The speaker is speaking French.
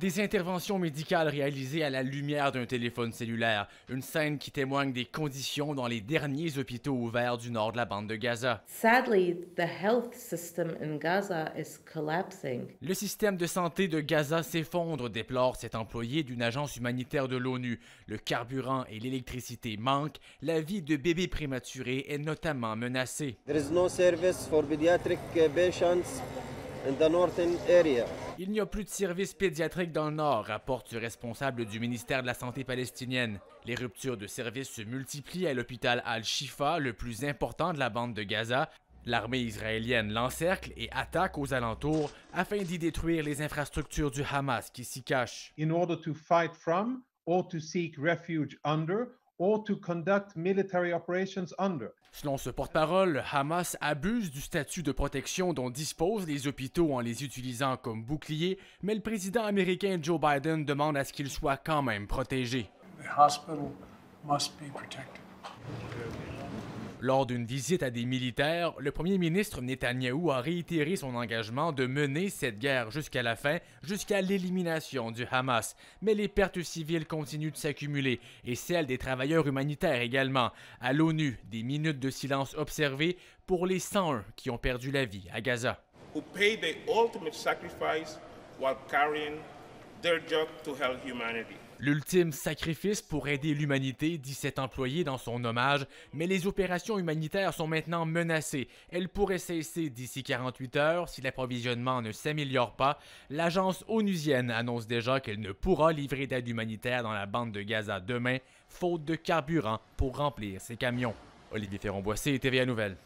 Des interventions médicales réalisées à la lumière d'un téléphone cellulaire, une scène qui témoigne des conditions dans les derniers hôpitaux ouverts du nord de la bande de Gaza. Le système de santé de Gaza s'effondre, déplore cet employé d'une agence humanitaire de l'ONU. Le carburant et l'électricité manquent, la vie de bébés prématurés est notamment menacée. There is no service for pediatric eh, patients. Il n'y a plus de services pédiatrique dans le Nord, rapporte le responsable du ministère de la Santé palestinienne. Les ruptures de services se multiplient à l'hôpital Al-Shifa, le plus important de la bande de Gaza. L'armée israélienne l'encercle et attaque aux alentours afin d'y détruire les infrastructures du Hamas qui s'y cachent. In order to fight from or to seek refuge under to conduct military operations under. Selon ce porte-parole, Hamas abuse du statut de protection dont disposent les hôpitaux en les utilisant comme boucliers, mais le président américain Joe Biden demande à ce qu'ils soient quand même protégés. Lors d'une visite à des militaires, le premier ministre Netanyahou a réitéré son engagement de mener cette guerre jusqu'à la fin, jusqu'à l'élimination du Hamas. Mais les pertes civiles continuent de s'accumuler et celles des travailleurs humanitaires également. À l'ONU, des minutes de silence observées pour les 101 qui ont perdu la vie à Gaza. the ultimate sacrifice while carrying their to help humanity. L'ultime sacrifice pour aider l'humanité, dit cet employé dans son hommage, mais les opérations humanitaires sont maintenant menacées. Elles pourraient cesser d'ici 48 heures si l'approvisionnement ne s'améliore pas. L'agence onusienne annonce déjà qu'elle ne pourra livrer d'aide humanitaire dans la bande de Gaza demain, faute de carburant pour remplir ses camions. Olivier Ferron-Boissé, TVA Nouvelle.